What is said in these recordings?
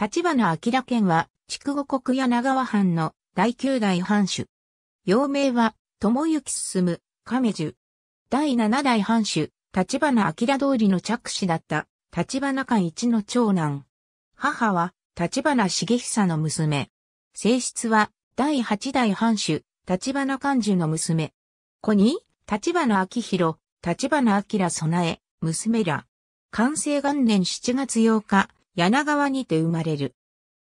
立花明県は、筑後国長和藩の第九代藩主。幼名は、友行進、亀樹。第七代藩主、立花明通りの着手だった、立花館一の長男。母は、立花重久の娘。性質は、第八代藩主、立花寛樹の娘。子に、立花明宏、立花明備え、娘ら。完成元年7月8日、柳川にて生まれる。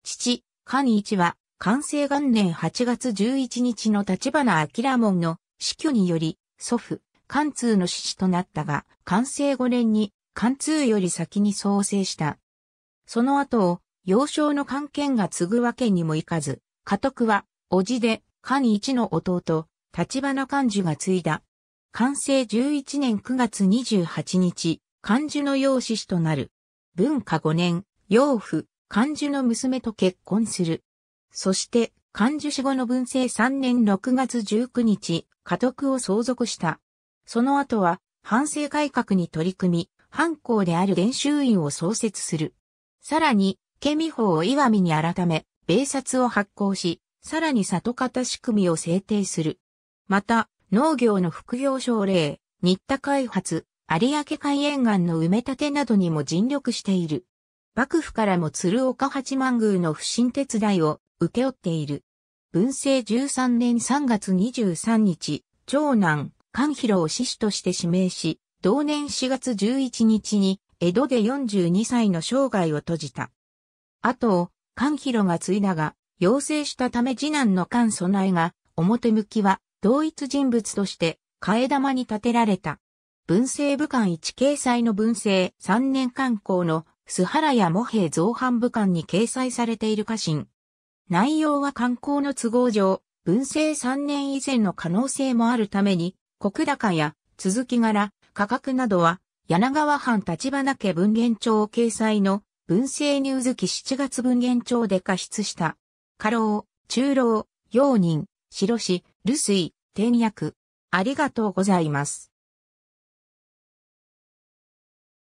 父、寛一は、寛政元年8月11日の立花明門の死去により、祖父、関通の死となったが、関政5年に関通より先に創生した。その後を、幼少の関係が継ぐわけにもいかず、家督は、叔父で、菅一の弟、立花関樹が継いだ。関政11年9月28日、関樹の養子となる。文化5年、養父、漢樹の娘と結婚する。そして、漢樹死後の文政3年6月19日、家督を相続した。その後は、反省改革に取り組み、藩校である伝習院を創設する。さらに、ケミ法を岩見に改め、米札を発行し、さらに里方仕組みを制定する。また、農業の副業奨励、新田開発、有明海沿岸の埋め立てなどにも尽力している。幕府からも鶴岡八幡宮の不審手伝いを受け負っている。文政13年3月23日、長男、勘広を死死として指名し、同年4月11日に江戸で42歳の生涯を閉じた。後を、勘広が継いだが、要請したため次男の勘備えが、表向きは同一人物として、替え玉に立てられた。文政武官一掲載の文政3年刊行の須原や茂平造反部官に掲載されている家臣。内容は観光の都合上、文政3年以前の可能性もあるために、国高や続き柄、価格などは、柳川藩立花家文言帳掲載の文政入月7月文言帳で加筆した。過労、中老、用人、白紙、留水、転役。ありがとうございます。